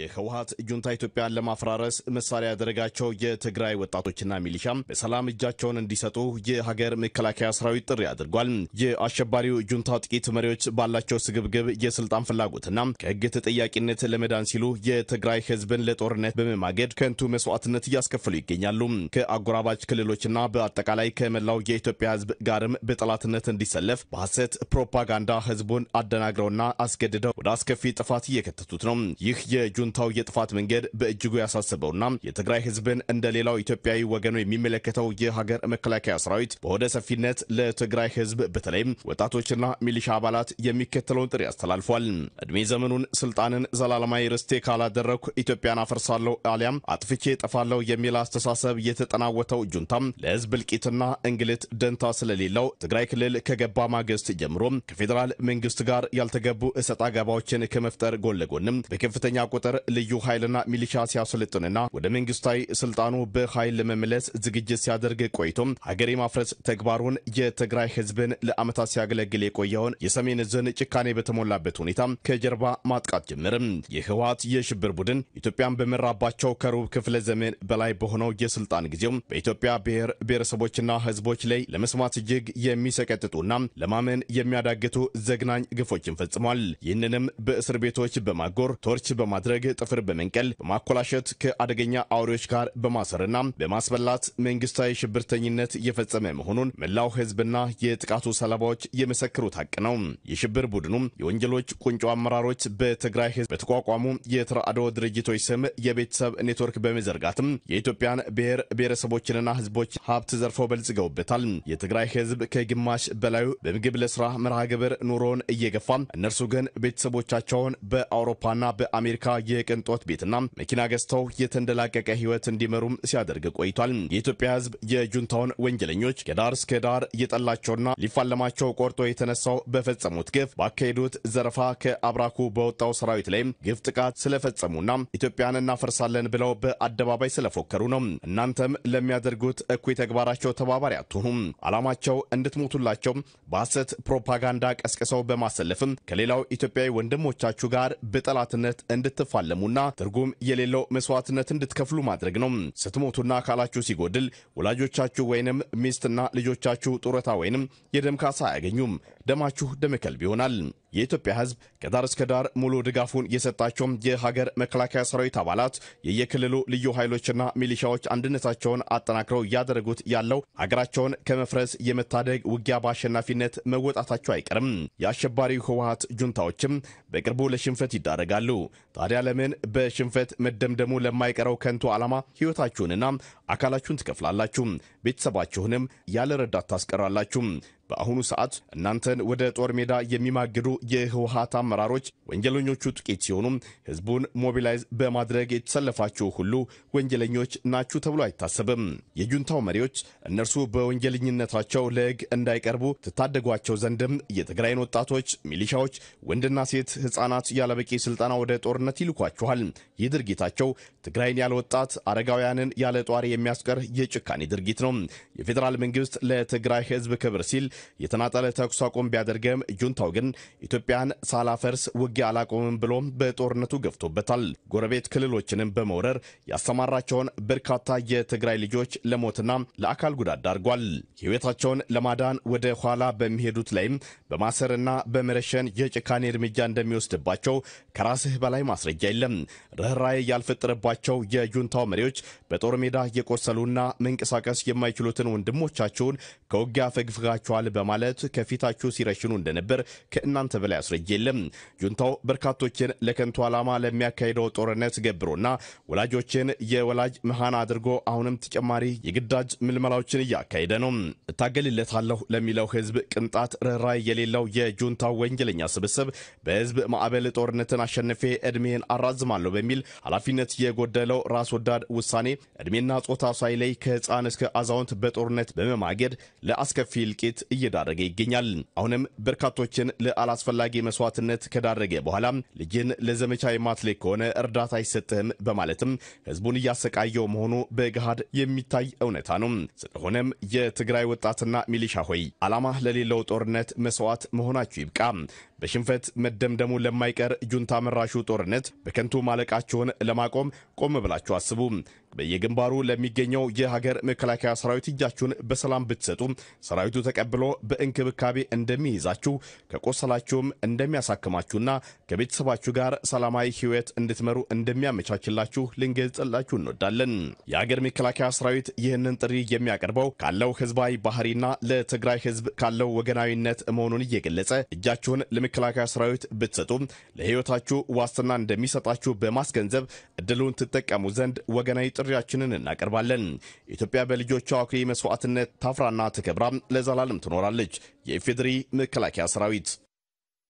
የህወሀት ጁንታ ኢትዮጵያን ለማፈራረስ መሳሪያ ያደረጋቸው የትግራይ ወጣቶችና ሚሊሻ በሰላም እጃቸውን እንዲሰጡ የሀገር መከላከያ ሰራዊት ጥሪ አድርጓል። የአሸባሪው ጁንታ ጥቂት መሪዎች ባላቸው ስግብግብ የስልጣን ፍላጎትና ከህግ ተጠያቂነት ለመዳን ሲሉ የትግራይ ህዝብን ለጦርነት በመማገድ ከንቱ መስዋዕትነት እያስከፈሉ ይገኛሉ። ከአጎራባች ክልሎችና በአጠቃላይ ከመላው የኢትዮጵያ ህዝብ ጋርም በጠላትነት እንዲሰለፍ በሐሰት ፕሮፓጋንዳ ህዝቡን አደናግረውና አስገድደው ወደ አስከፊ ጥፋት እየከተቱት ነው። ይህ የጁ የጁንታው የጥፋት መንገድ በእጅጉ ያሳስበውና የትግራይ ህዝብን እንደ ሌላው ኢትዮጵያዊ ወገኑ የሚመለከተው የሀገር መከላከያ ሰራዊት በሆደ ሰፊነት ለትግራይ ህዝብ በተለይም ወጣቶችና ሚሊሻ አባላት የሚከተለውን ጥሪ አስተላልፏል። እድሜ ዘመኑን ስልጣንን ዘላለማዊ ርስቴ ካላደረኩ ኢትዮጵያን አፈርሳለሁ አሊያም አጥፍቼ ጠፋለሁ የሚል አስተሳሰብ የተጠናወተው ጁንታም ለህዝብ እልቂትና እንግልት ደንታ ስለሌለው ትግራይ ክልል ከገባ ማግስት ጀምሮ ከፌዴራል መንግስት ጋር ያልተገቡ እሰጣ ገባዎችን ከመፍጠር ጎን ለጎንም በከፍተኛ ቁጥር ልዩ ኃይልና ሚሊሻ ሲያሰልጥንና ወደ መንግስታዊ ስልጣኑ በኃይል ለመመለስ ዝግጅት ሲያደርግ ቆይቶም ሀገር የማፍረስ ተግባሩን የትግራይ ህዝብን ለዓመታት ሲያገለግል የቆየውን የሰሜን ዕዝን ጭካኔ በተሞላበት ሁኔታ ከጀርባ ማጥቃት ጀምርም። የህወሀት የሽብር ቡድን ኢትዮጵያን በመራባቸው ከሩብ ክፍለ ዘመን በላይ በሆነው የስልጣን ጊዜው በኢትዮጵያ ብሔር ብሔረሰቦችና ህዝቦች ላይ ለመስማት እጅግ የሚሰቀጥጡና ለማመን የሚያዳግቱ ዘግናኝ ግፎችን ፈጽሟል። ይህንንም በእስር ቤቶች በማጎር ቶርች በማድረግ ጥፍር በመንቀል በማኮላሸት ከአደገኛ አውሬዎች ጋር በማሰርና በማስበላት መንግስታዊ ሽብርተኝነት እየፈጸመ መሆኑን መላው ህዝብና የጥቃቱ ሰለባዎች የመሰከሩት ሀቅ ነው። የሽብር ቡድኑም የወንጀሎች ቁንጮ አመራሮች በትግራይ ህዝብ በተቋቋሙ የተራድኦ ድርጅቶች ስም የቤተሰብ ኔትወርክ በመዘርጋትም የኢትዮጵያን ብሔር ብሔረሰቦችንና ህዝቦች ሀብት ዘርፈው በልጽገውበታል። የትግራይ ህዝብ ከግማሽ በላዩ በምግብ ለስራ መርሃ ግብር ኑሮውን እየገፋ እነርሱ ግን ቤተሰቦቻቸውን በአውሮፓና በአሜሪካ የ የቅንጦት ቤትና መኪና ገዝተው የተንደላቀቀ ህይወት እንዲመሩም ሲያደርግ ቆይቷል። የኢትዮጵያ ህዝብ የጁንታውን ወንጀለኞች ከዳር እስከ ዳር እየጠላቸውና ሊፋለማቸው ቆርጦ የተነሳው በፈጸሙት ግፍ ባካሄዱት ዘረፋ ከአብራኩ በወጣው ሰራዊት ላይም ግፍ ጥቃት ስለፈጸሙና ኢትዮጵያን እናፈርሳለን ብለው በአደባባይ ስለፎከሩ ነው። እናንተም ለሚያደርጉት እኩይ ተግባራቸው ተባባሪ አትሁኑም። አላማቸው እንድትሞቱላቸው በሐሰት ፕሮፓጋንዳ ቀስቅሰው በማሰለፍም ከሌላው ኢትዮጵያዊ ወንድሞቻችሁ ጋር በጠላትነት እንድትፋ እንድትፋለሙና ትርጉም የሌለው መስዋዕትነት እንድትከፍሉ ማድረግ ነው። ስትሞቱና አካላችሁ ሲጎድል ወላጆቻችሁ ወይንም ሚስትና ልጆቻችሁ ጡረታ ወይንም የደም ካሳ አያገኙም። ደማችሁ ደመከልብ ከልብ ይሆናል። የኢትዮጵያ ሕዝብ ከዳር እስከ ዳር ሙሉ ድጋፉን የሰጣቸውም የሀገር መከላከያ ሰራዊት አባላት የየክልሉ ልዩ ኃይሎችና ሚሊሻዎች አንድነታቸውን አጠናክረው እያደረጉት ያለው ሀገራቸውን ከመፍረስ የመታደግ ውጊያ በአሸናፊነት መወጣታቸው አይቀርም። የአሸባሪው ህወሀት ጁንታዎችም በቅርቡ ለሽንፈት ይዳረጋሉ። ታዲያ ለምን በሽንፈት መደምደሙ ለማይቀረው ከንቱ ዓላማ ህይወታችሁንና አካላችሁን ትከፍላላችሁ? ቤተሰባችሁንም ያለ ረዳት ታስቀራላችሁ? በአሁኑ ሰዓት እናንተን ወደ ጦር ሜዳ የሚማግዱ የህወሀት አመራሮች ወንጀለኞቹ ጥቂት ሲሆኑም ህዝቡን ሞቢላይዝ በማድረግ የተሰለፋችሁ ሁሉ ወንጀለኞች ናችሁ ተብሎ አይታሰብም። የጁንታው መሪዎች እነርሱ በወንጀለኝነታቸው ለህግ እንዳይቀርቡ ትታደጓቸው ዘንድም የትግራይን ወጣቶች፣ ሚሊሻዎች፣ ወንድና ሴት ህፃናት ያለበቂ ስልጠና ወደ ጦርነት ይልኳችኋል። ይህ ድርጊታቸው ትግራይን ያለ ወጣት፣ አረጋውያንን ያለ ጧሪ የሚያስቀር የጭካኔ ድርጊት ነው። የፌዴራል መንግስት ለትግራይ ህዝብ ክብር ሲል የተናጠለ ተኩስ አቁም ቢያደርግም ጁንታው ግን ኢትዮጵያን ሳላፈርስ ውጊያ አላቆምም ብሎም በጦርነቱ ገፍቶበታል። ጎረቤት ክልሎችንም በመውረር ያሰማራቸውን በርካታ የትግራይ ልጆች ለሞትና ለአካል ጉዳት ዳርጓል። ሕይወታቸውን ለማዳን ወደ ኋላ በሚሄዱት ላይም በማሰርና በመረሸን የጭካኔ እርምጃ እንደሚወስድባቸው ከራስህ በላይ ማስረጃ የለም። ርኅራዬ ያልፈጠረባቸው የጁንታው መሪዎች በጦር ሜዳ የቆሰሉና መንቀሳቀስ የማይችሉትን ወንድሞቻቸውን ከውጊያ ፈግፍጋቸዋል ይገባል በማለት ከፊታችሁ ሲረሽኑ እንደነበር ከእናንተ በላይ አስረጅ የለም። ጁንታው በርካቶችን ለከንቱ ዓላማ ለሚያካሂደው ጦርነት ገብሮና ወላጆችን የወላጅ መሃን አድርጎ አሁንም ተጨማሪ የግዳጅ ምልመላዎችን እያካሄደ ነው። እታገልለታለሁ ለሚለው ህዝብ ቅንጣት ረራይ የሌለው የጁንታው ወንጀለኛ ስብስብ በህዝብ ማዕበል ጦርነትን አሸንፌ እድሜን አራዝማለሁ በሚል ኃላፊነት የጎደለው ራስ ወዳድ ውሳኔ እድሜና ጾታ ሳይለይ ከህፃን እስከ አዛውንት በጦርነት በመማገድ ለአስከፊ እልቂት እየዳረገ ይገኛል። አሁንም በርካቶችን ለአላስፈላጊ መስዋዕትነት ከዳረገ በኋላ ልጅን ለዘመቻ የማትልክ ከሆነ እርዳታ አይሰጥህም በማለትም ህዝቡን እያሰቃየው መሆኑ በገሃድ የሚታይ እውነታ ነው። ስለሆነም የትግራይ ወጣትና ሚሊሻ ሆይ አላማ ለሌለው ጦርነት መስዋዕት መሆናችሁ ይብቃ። በሽንፈት መደምደሙ ለማይቀር ጁንታ መራሹ ጦርነት በከንቱ ማለቃቸውን ለማቆም ቆም ብላችሁ አስቡ። በየግንባሩ ለሚገኘው የሀገር መከላከያ ሰራዊት እጃችሁን በሰላም ብትሰጡ ሰራዊቱ ተቀብሎ በእንክብካቤ እንደሚይዛችሁ ከቆሰላችሁም እንደሚያሳክማችሁና ከቤተሰባችሁ ጋር ሰላማዊ ሕይወት እንድትመሩ እንደሚያመቻችላችሁ ልንገልጽላችሁ እንወዳለን። የሀገር መከላከያ ሰራዊት ይህንን ጥሪ የሚያቀርበው ካለው ህዝባዊ ባህሪና ለትግራይ ህዝብ ካለው ወገናዊነት መሆኑን እየገለጸ እጃችሁን የመከላከያ ሰራዊት ብትሰጡ ለህይወታችሁ ዋስትና እንደሚሰጣችሁ በማስገንዘብ እድሉን ትጠቀሙ ዘንድ ወገናዊ ጥሪያችንን እናቀርባለን። ኢትዮጵያ በልጆቿ አኩሪ መስዋዕትነት ታፍራና ተከብራ ለዘላለም ትኖራለች። የኢፌዴሪ መከላከያ ሰራዊት